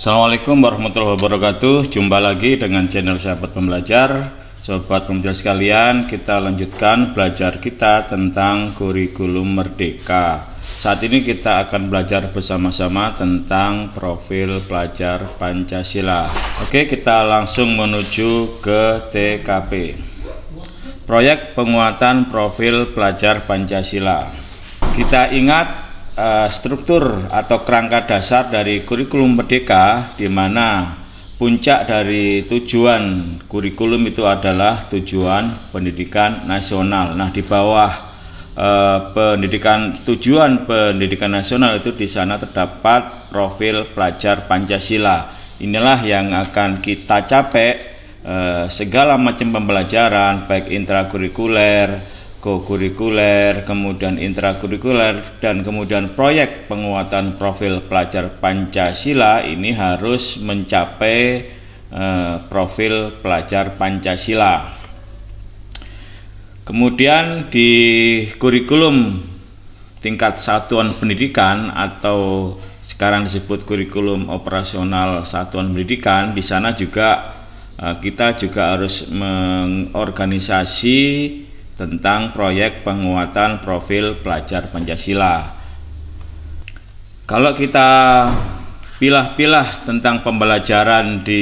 Assalamualaikum warahmatullahi wabarakatuh Jumpa lagi dengan channel sahabat pembelajar Sobat pembelajar sekalian kita lanjutkan belajar kita tentang kurikulum merdeka Saat ini kita akan belajar bersama-sama tentang profil pelajar Pancasila Oke kita langsung menuju ke TKP Proyek penguatan profil pelajar Pancasila kita ingat Eh, struktur atau kerangka dasar dari kurikulum merdeka di mana puncak dari tujuan kurikulum itu adalah tujuan pendidikan nasional. Nah, di bawah eh, pendidikan tujuan pendidikan nasional itu di sana terdapat profil pelajar Pancasila. Inilah yang akan kita capai eh, segala macam pembelajaran baik intrakurikuler kokurikuler, kemudian intrakurikuler, dan kemudian proyek penguatan profil pelajar Pancasila ini harus mencapai eh, profil pelajar Pancasila. Kemudian di kurikulum tingkat satuan pendidikan atau sekarang disebut kurikulum operasional satuan pendidikan, di sana juga eh, kita juga harus mengorganisasi tentang proyek penguatan profil pelajar Pancasila. Kalau kita pilah-pilah tentang pembelajaran di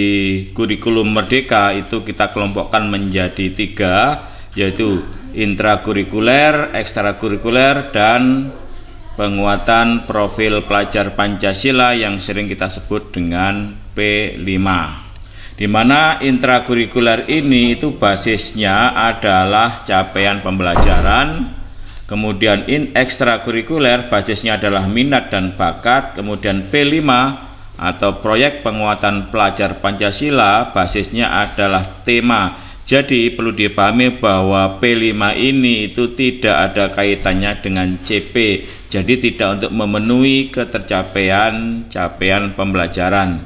kurikulum merdeka itu kita kelompokkan menjadi tiga yaitu intrakurikuler, ekstrakurikuler, dan penguatan profil pelajar Pancasila yang sering kita sebut dengan P5 di mana intrakurikuler ini itu basisnya adalah capaian pembelajaran kemudian in ekstrakurikuler basisnya adalah minat dan bakat kemudian P5 atau proyek penguatan pelajar Pancasila basisnya adalah tema jadi perlu dipahami bahwa P5 ini itu tidak ada kaitannya dengan CP jadi tidak untuk memenuhi ketercapaian capaian pembelajaran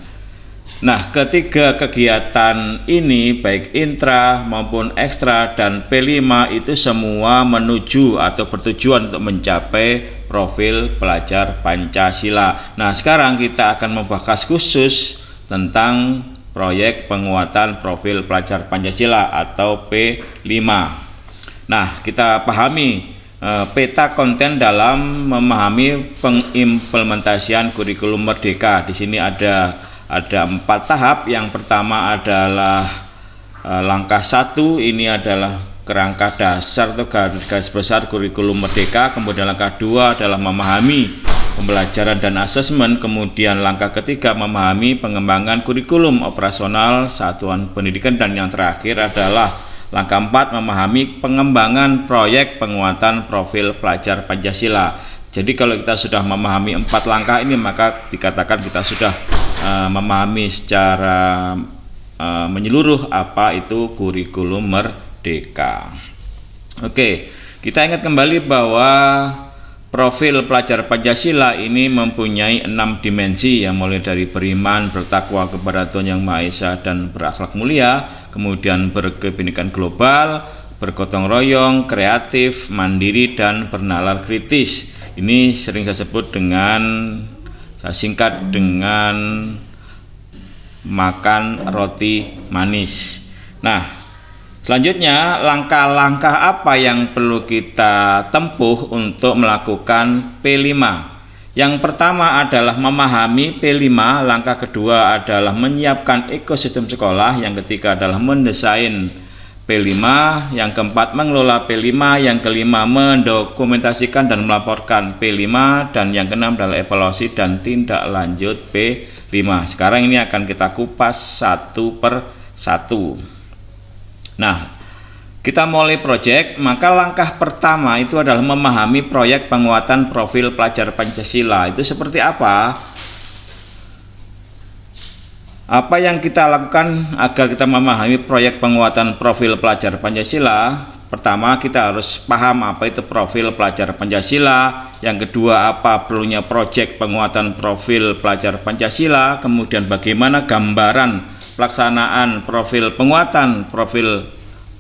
Nah, ketiga kegiatan ini baik intra maupun ekstra dan P5 itu semua menuju atau bertujuan untuk mencapai profil pelajar Pancasila. Nah, sekarang kita akan membahas khusus tentang proyek penguatan profil pelajar Pancasila atau P5. Nah, kita pahami eh, peta konten dalam memahami pengimplementasian kurikulum merdeka. Di sini ada ada empat tahap yang pertama adalah eh, langkah satu ini adalah kerangka dasar atau garis besar kurikulum merdeka kemudian langkah dua adalah memahami pembelajaran dan asesmen kemudian langkah ketiga memahami pengembangan kurikulum operasional satuan pendidikan dan yang terakhir adalah Langkah empat memahami pengembangan proyek penguatan profil pelajar Pancasila. Jadi kalau kita sudah memahami empat langkah ini maka dikatakan kita sudah Eh, memahami secara uh, menyeluruh apa itu kurikulum merdeka. Oke, kita ingat kembali bahwa profil pelajar Pancasila ini mempunyai enam dimensi yang mulai dari beriman, bertakwa kepada Tuhan Yang Maha Esa dan berakhlak mulia, kemudian berkebenekaan global, bergotong royong, kreatif, mandiri dan bernalar kritis. Ini sering saya sebut dengan saya singkat dengan makan roti manis. Nah, selanjutnya langkah-langkah apa yang perlu kita tempuh untuk melakukan P5? Yang pertama adalah memahami P5, langkah kedua adalah menyiapkan ekosistem sekolah, yang ketiga adalah mendesain P5, yang keempat mengelola P5, yang kelima mendokumentasikan dan melaporkan P5 dan yang keenam adalah evaluasi dan tindak lanjut P5. Sekarang ini akan kita kupas satu per satu. Nah, kita mulai proyek, maka langkah pertama itu adalah memahami proyek penguatan profil pelajar Pancasila. Itu seperti apa? Apa yang kita lakukan agar kita memahami proyek penguatan profil pelajar Pancasila? Pertama, kita harus paham apa itu profil pelajar Pancasila. Yang kedua, apa perlunya proyek penguatan profil pelajar Pancasila. Kemudian bagaimana gambaran pelaksanaan profil penguatan profil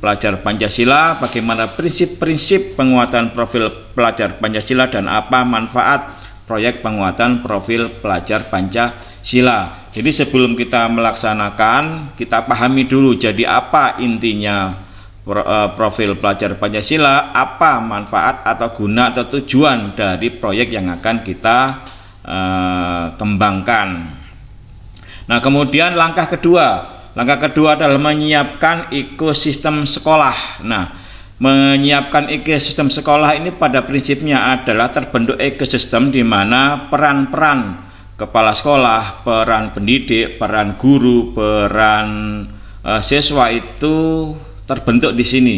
pelajar Pancasila, bagaimana prinsip-prinsip penguatan profil pelajar Pancasila dan apa manfaat proyek penguatan profil pelajar Pancasila. Jadi sebelum kita melaksanakan, kita pahami dulu jadi apa intinya e, profil pelajar Pancasila, apa manfaat atau guna atau tujuan dari proyek yang akan kita uh, kembangkan. Nah, kemudian langkah kedua, langkah kedua adalah menyiapkan ekosistem sekolah. Nah, menyiapkan ekosistem sekolah ini pada prinsipnya adalah terbentuk ekosistem di mana peran-peran kepala sekolah, peran pendidik, peran guru, peran e, siswa itu terbentuk di sini.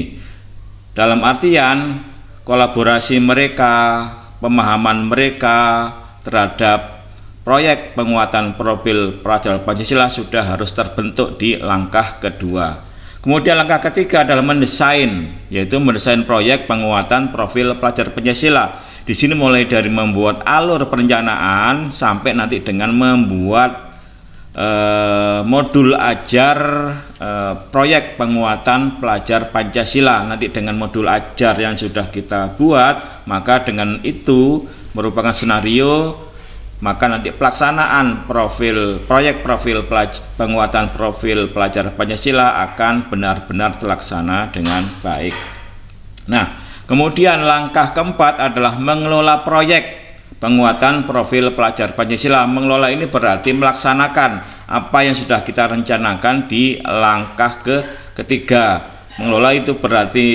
Dalam artian kolaborasi mereka, pemahaman mereka terhadap proyek penguatan profil pelajar Pancasila sudah harus terbentuk di langkah kedua. Kemudian langkah ketiga adalah mendesain, yaitu mendesain proyek penguatan profil pelajar Pancasila. Di sini mulai dari membuat alur perencanaan sampai nanti dengan membuat eh, modul ajar eh, proyek penguatan pelajar Pancasila. Nanti dengan modul ajar yang sudah kita buat, maka dengan itu merupakan senario maka nanti pelaksanaan profil proyek profil pelaj, penguatan profil pelajar Pancasila akan benar-benar terlaksana dengan baik. Nah, kemudian langkah keempat adalah mengelola proyek penguatan profil pelajar Pancasila. Mengelola ini berarti melaksanakan apa yang sudah kita rencanakan di langkah ke ketiga. Mengelola itu berarti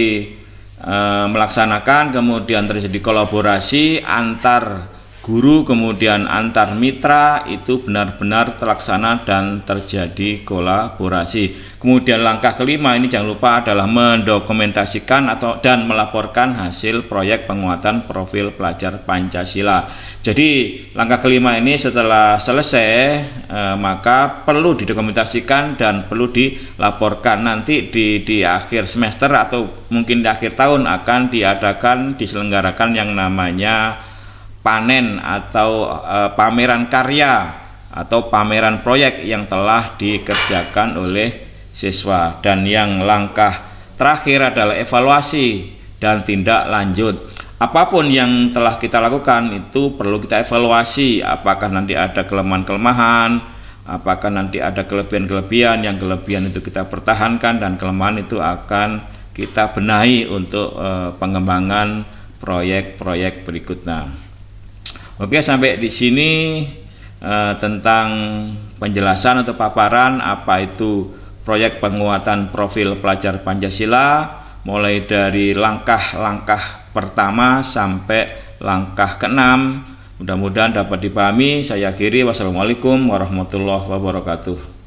e, melaksanakan kemudian terjadi kolaborasi antar guru kemudian antar mitra itu benar-benar terlaksana dan terjadi kolaborasi. Kemudian langkah kelima ini jangan lupa adalah mendokumentasikan atau dan melaporkan hasil proyek penguatan profil pelajar Pancasila. Jadi langkah kelima ini setelah selesai eh, maka perlu didokumentasikan dan perlu dilaporkan nanti di di akhir semester atau mungkin di akhir tahun akan diadakan diselenggarakan yang namanya panen atau e, pameran karya atau pameran proyek yang telah dikerjakan oleh siswa dan yang langkah terakhir adalah evaluasi dan tindak lanjut apapun yang telah kita lakukan itu perlu kita evaluasi apakah nanti ada kelemahan-kelemahan apakah nanti ada kelebihan-kelebihan yang kelebihan itu kita pertahankan dan kelemahan itu akan kita benahi untuk e, pengembangan proyek-proyek berikutnya. Oke, sampai di sini eh, tentang penjelasan atau paparan apa itu proyek penguatan profil pelajar Pancasila mulai dari langkah-langkah pertama sampai langkah keenam. Mudah-mudahan dapat dipahami. Saya akhiri. Wassalamualaikum warahmatullahi wabarakatuh.